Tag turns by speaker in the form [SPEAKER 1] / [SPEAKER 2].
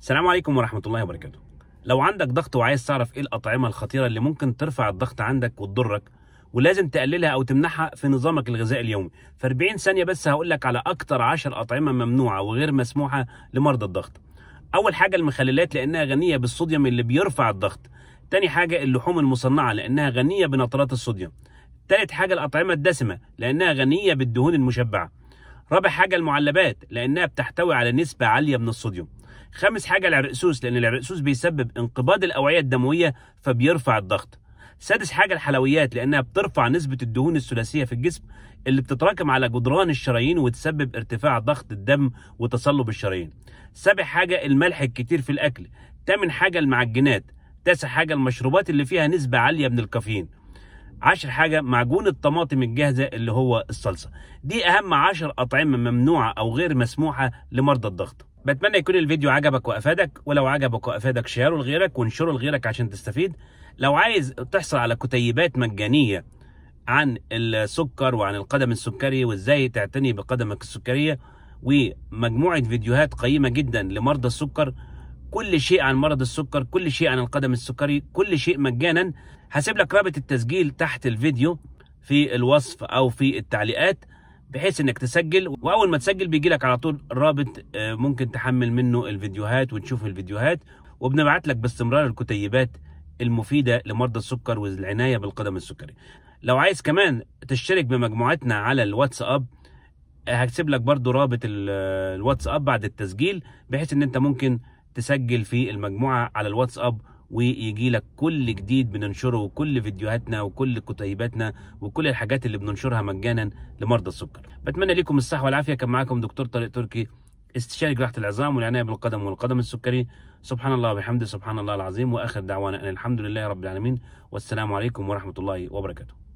[SPEAKER 1] السلام عليكم ورحمة الله وبركاته لو عندك ضغط وعايز تعرف ايه الأطعمة الخطيرة اللي ممكن ترفع الضغط عندك وتضرك ولازم تقللها او تمنحها في نظامك الغذائي اليومي في 40 ثانية بس هقول لك على اكتر 10 أطعمة ممنوعة وغير مسموحة لمرضى الضغط اول حاجة المخللات لانها غنية بالصوديوم اللي بيرفع الضغط تاني حاجة اللحوم المصنعة لانها غنية بنترات الصوديوم تالت حاجة الأطعمة الدسمة لانها غنية بالدهون المشبعة رابع حاجة المعلبات لانها بتحتوي على نسبة عالية من الصوديوم خامس حاجه العرقسوس لان العرقسوس بيسبب انقباض الاوعيه الدمويه فبيرفع الضغط سادس حاجه الحلويات لانها بترفع نسبه الدهون الثلاثيه في الجسم اللي بتتراكم على جدران الشرايين وتسبب ارتفاع ضغط الدم وتصلب الشرايين سابع حاجه الملح الكتير في الاكل تامن حاجه المعجنات تاسع حاجه المشروبات اللي فيها نسبه عاليه من الكافيين عشر حاجة معجون الطماطم الجاهزة اللي هو الصلصة دي أهم عشر أطعمة ممنوعة أو غير مسموحة لمرضى الضغط بتمنى يكون الفيديو عجبك وافادك ولو عجبك وافادك شيره لغيرك وانشره لغيرك عشان تستفيد لو عايز تحصل على كتيبات مجانيه عن السكر وعن القدم السكري وازاي تعتني بقدمك السكريه ومجموعه فيديوهات قيمه جدا لمرضى السكر كل شيء عن مرض السكر كل شيء عن القدم السكري كل شيء مجانا هسيب لك رابط التسجيل تحت الفيديو في الوصف او في التعليقات بحيث انك تسجل واول ما تسجل بيجي لك على طول رابط آه، ممكن تحمل منه الفيديوهات وتشوف الفيديوهات وبنبعت لك باستمرار الكتيبات المفيده لمرضى السكر والعنايه بالقدم السكري لو عايز كمان تشترك بمجموعتنا على الواتساب آه، هكتب لك برضو رابط آه، الواتساب بعد التسجيل بحيث ان انت ممكن تسجل في المجموعه على الواتساب ويجي لك كل جديد بننشره وكل فيديوهاتنا وكل كتيباتنا وكل الحاجات اللي بننشرها مجانا لمرضى السكر بتمنى لكم الصحه والعافيه كان معاكم دكتور طارق تركي استشاري جراحه العظام والعنايه بالقدم والقدم السكري سبحان الله وبحمده سبحان الله العظيم واخر دعوانا ان الحمد لله رب العالمين والسلام عليكم ورحمه الله وبركاته